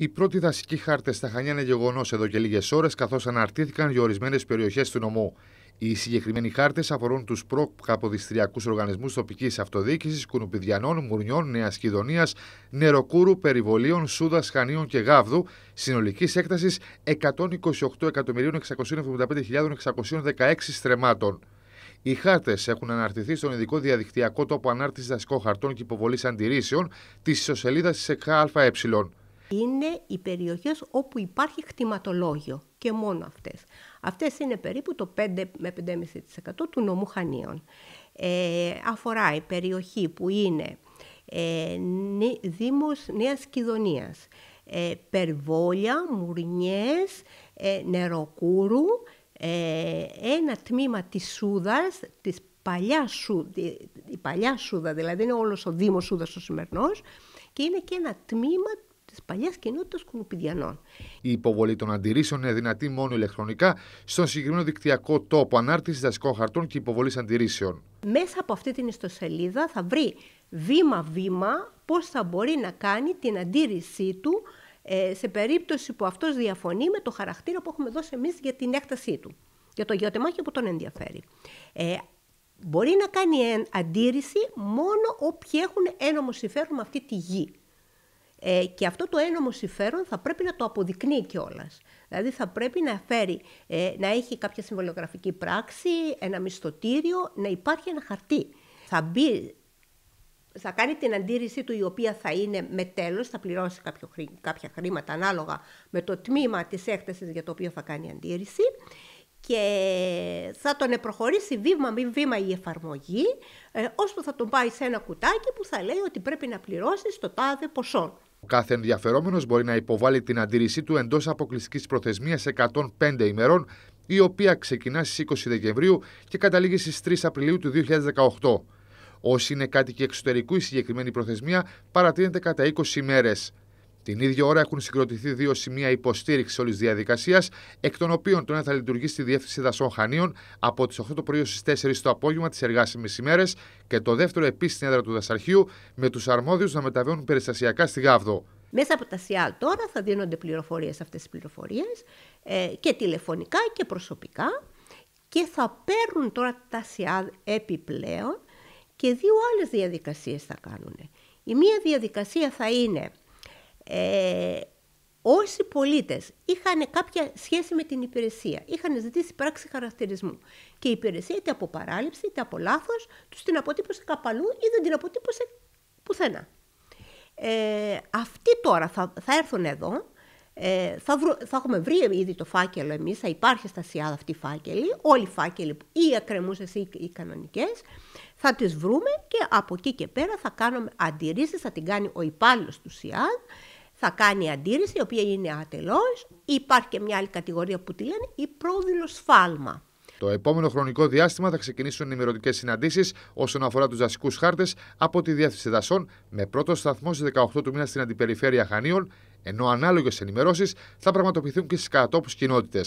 Οι πρώτοι δασικοί χάρτες στα Χανιά είναι γεγονός εδώ και λίγες ώρες, καθώς αναρτήθηκαν για ορισμένες περιοχές του νομού. Οι συγκεκριμένοι χάρτες αφορούν τους προκαποδιστριακού οργανισμούς τοπικής αυτοδιοίκησης, κουνουπιδιανών, μουρνιών, νέας Κιδονία, νεροκούρου, περιβολίων, σούδας, χανίων και γάβδου, συνολικής έκτασης 128.675.616 στρεμάτων. Οι χάρτες έχουν αναρτηθεί στον ειδικό διαδικτυακό τόπο ανάρτησης δασικών χαρτών και υποβολής αντιρρήσεων της ισοσελίδα τη ΕΚΑΑΕ είναι οι περιοχές όπου υπάρχει χτιματολόγιο και μόνο αυτές. Αυτές είναι περίπου το 5 με 5,5% του νομού Χανίων. Ε, αφορά η περιοχή που είναι ε, Δήμος Νέας Κιδωνίας, ε, Περβόλια, Μουρνιές, ε, Νεροκούρου, ε, ένα τμήμα της Σούδας, της παλιά Σούδα, η παλιά Σούδα, δηλαδή είναι όλος ο Δήμος Σούδας ο σημερινός, και είναι και ένα τμήμα της παλιάς κοινότητας Κουνουπιδιανών. Η υποβολή των αντιρρήσεων είναι δυνατή μόνο ηλεκτρονικά στον συγκεκριμένο δικτυακό τόπο ανάρτησης δασικών χαρτών και υποβολής αντιρρήσεων. Μέσα από αυτή την ιστοσελίδα θα βρει βήμα-βήμα πώς θα μπορεί να κάνει την αντίρρησή του ε, σε περίπτωση που αυτός διαφωνεί με το χαρακτήρα που έχουμε δώσει εμείς για την έκτασή του, για το γεωτεμάχιο που τον ενδιαφέρει. Ε, μπορεί να κάνει αντίρρηση μόνο όποιοι έχουν ένομο συμφέρον με αυτή τη γη. Ε, και αυτό το ένομο συμφέρον θα πρέπει να το αποδεικνύει κιόλας. Δηλαδή θα πρέπει να, φέρει, ε, να έχει κάποια συμβολιογραφική πράξη, ένα μισθωτήριο, να υπάρχει ένα χαρτί. Θα μπει θα κάνει την αντίρρησή του η οποία θα είναι με τέλος, θα πληρώσει κάποιο, κάποια χρήματα ανάλογα με το τμήμα της έκτασης για το οποίο θα κάνει αντίρρηση και θα τον προχωρήσει βήμα με βήμα η εφαρμογή, ε, ώσπου θα τον πάει σε ένα κουτάκι που θα λέει ότι πρέπει να πληρώσεις το τάδε ποσό κάθε ενδιαφερόμενος μπορεί να υποβάλει την αντίρρησή του εντός αποκλειστικής προθεσμίας 105 ημερών, η οποία ξεκινά στις 20 Δεκεμβρίου και καταλήγει στις 3 Απριλίου του 2018. Όσοι είναι κάτοικοι εξωτερικού, η συγκεκριμένη προθεσμία παρατείνεται κατά 20 ημέρες. Την ίδια ώρα έχουν συγκροτηθεί δύο σημεία υποστήριξης όλης της διαδικασίας, εκ των οποίων το ένα θα λειτουργεί στη διεύθυνση δασών Χανίων από τις 8 το πρωί στι 4 το απόγευμα τις εργάσιμες ημέρες και το δεύτερο επίσης στην έδρα του δασαρχείου με τους αρμόδιους να μεταβαίνουν περιστασιακά στη Γάβδο. Μέσα από τα ΣΥΑΛ τώρα θα δίνονται πληροφορίες αυτές τις πληροφορίες ε, και τηλεφωνικά και προσωπικά και θα παίρνουν τώρα τα επιπλέον και δύο άλλες διαδικασίες θα κάνουν. Η μία διαδικασία θα είναι ε, όσοι πολίτες είχαν κάποια σχέση με την υπηρεσία, είχαν ζητήσει πράξη χαρακτηρισμού και η υπηρεσία είτε από παράληψη είτε από λάθος, τους την αποτύπωσε καπαλού ή δεν την αποτύπωσε πουθενά. Ε, αυτοί τώρα θα, θα έρθουν εδώ, ε, θα, θα, έχουμε βρει ήδη το φάκελο εμείς, θα υπάρχει στα ΣΥΑΔ αυτή η φάκελη, όλοι οι φάκελοι, ή οι ακρεμούσε ή οι κανονικές. Θα τις βρούμε και από εκεί και πέρα θα κάνουμε αντιρρήσεις, θα την κάνει ο υπάλληλος του ΣΥΑΔ, θα κάνει αντίρρηση, η οποία είναι ατελώς. Υπάρχει και μια άλλη κατηγορία που τη λένε η πρόδειλος σφάλμα. Το επόμενο χρονικό διάστημα θα ξεκινήσουν ενημερωτικές συναντήσεις όσον αφορά τους δασικούς χάρτες από τη Διεύθυνση Δασών, με πρώτο σταθμό στις 18 του μήνα στην Αντιπεριφέρεια Χανίων, ενώ ανάλογες ενημερώσεις θα πραγματοποιηθούν και στις κατατόπους κοινότητες.